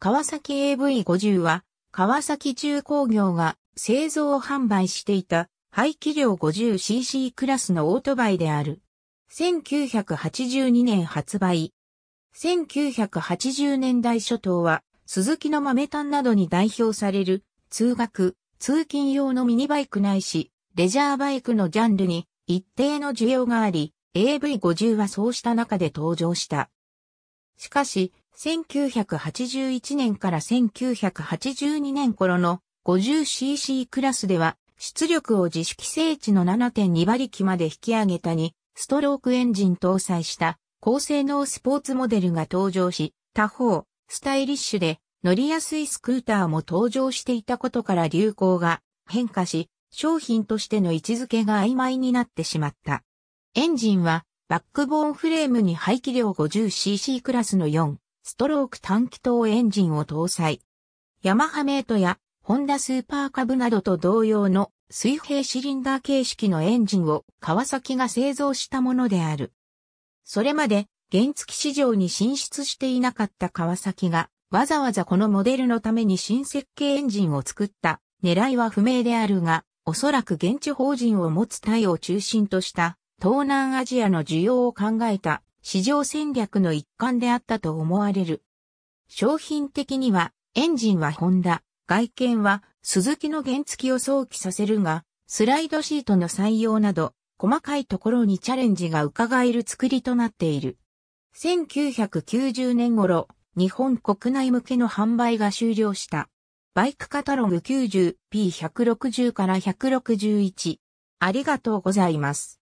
川崎 AV50 は、川崎重工業が製造販売していた排気量 50cc クラスのオートバイである。1982年発売。1980年代初頭は、鈴木の豆炭などに代表される、通学、通勤用のミニバイクないし、レジャーバイクのジャンルに一定の需要があり、AV50 はそうした中で登場した。しかし、1981年から1982年頃の 50cc クラスでは出力を自主規制値の7.2馬力まで引き上げたにストロークエンジン搭載した高性能スポーツモデルが登場し、他方、スタイリッシュで乗りやすいスクーターも登場していたことから流行が変化し、商品としての位置づけが曖昧になってしまった。エンジンはバックボーンフレームに排気量 50cc クラスの4ストローク短気筒エンジンを搭載。ヤマハメイトやホンダスーパーカブなどと同様の水平シリンダー形式のエンジンを川崎が製造したものである。それまで原付市場に進出していなかった川崎がわざわざこのモデルのために新設計エンジンを作った狙いは不明であるが、おそらく現地法人を持つ隊を中心とした東南アジアの需要を考えた市場戦略の一環であったと思われる。商品的にはエンジンはホンダ、外見は鈴木の原付を想起させるが、スライドシートの採用など細かいところにチャレンジが伺える作りとなっている。1990年頃、日本国内向けの販売が終了した。バイクカタログ 90P160 から161。ありがとうございます。